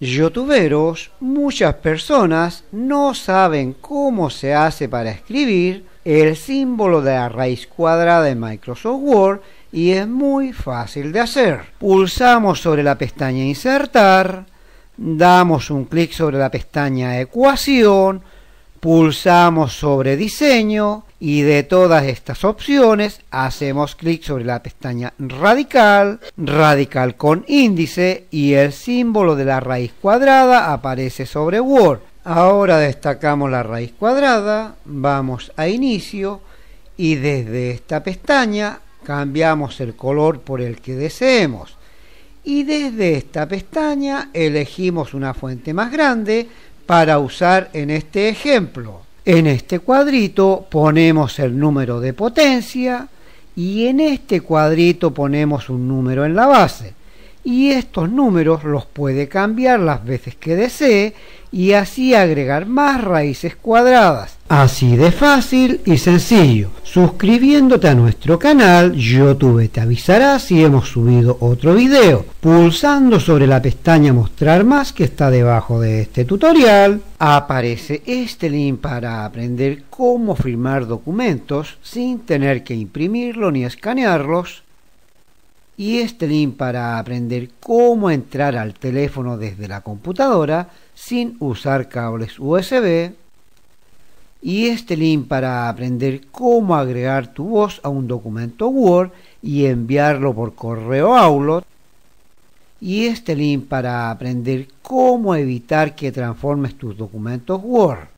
Youtuberos, muchas personas no saben cómo se hace para escribir el símbolo de la raíz cuadrada de Microsoft Word y es muy fácil de hacer. Pulsamos sobre la pestaña Insertar, damos un clic sobre la pestaña Ecuación, pulsamos sobre Diseño, y de todas estas opciones hacemos clic sobre la pestaña radical, radical con índice y el símbolo de la raíz cuadrada aparece sobre Word. Ahora destacamos la raíz cuadrada, vamos a inicio y desde esta pestaña cambiamos el color por el que deseemos. Y desde esta pestaña elegimos una fuente más grande para usar en este ejemplo. En este cuadrito ponemos el número de potencia y en este cuadrito ponemos un número en la base. Y estos números los puede cambiar las veces que desee y así agregar más raíces cuadradas Así de fácil y sencillo. Suscribiéndote a nuestro canal, YouTube te avisará si hemos subido otro video. Pulsando sobre la pestaña Mostrar más que está debajo de este tutorial, aparece este link para aprender cómo firmar documentos sin tener que imprimirlo ni escanearlos. Y este link para aprender cómo entrar al teléfono desde la computadora sin usar cables USB y este link para aprender cómo agregar tu voz a un documento Word y enviarlo por correo Outlook y este link para aprender cómo evitar que transformes tus documentos Word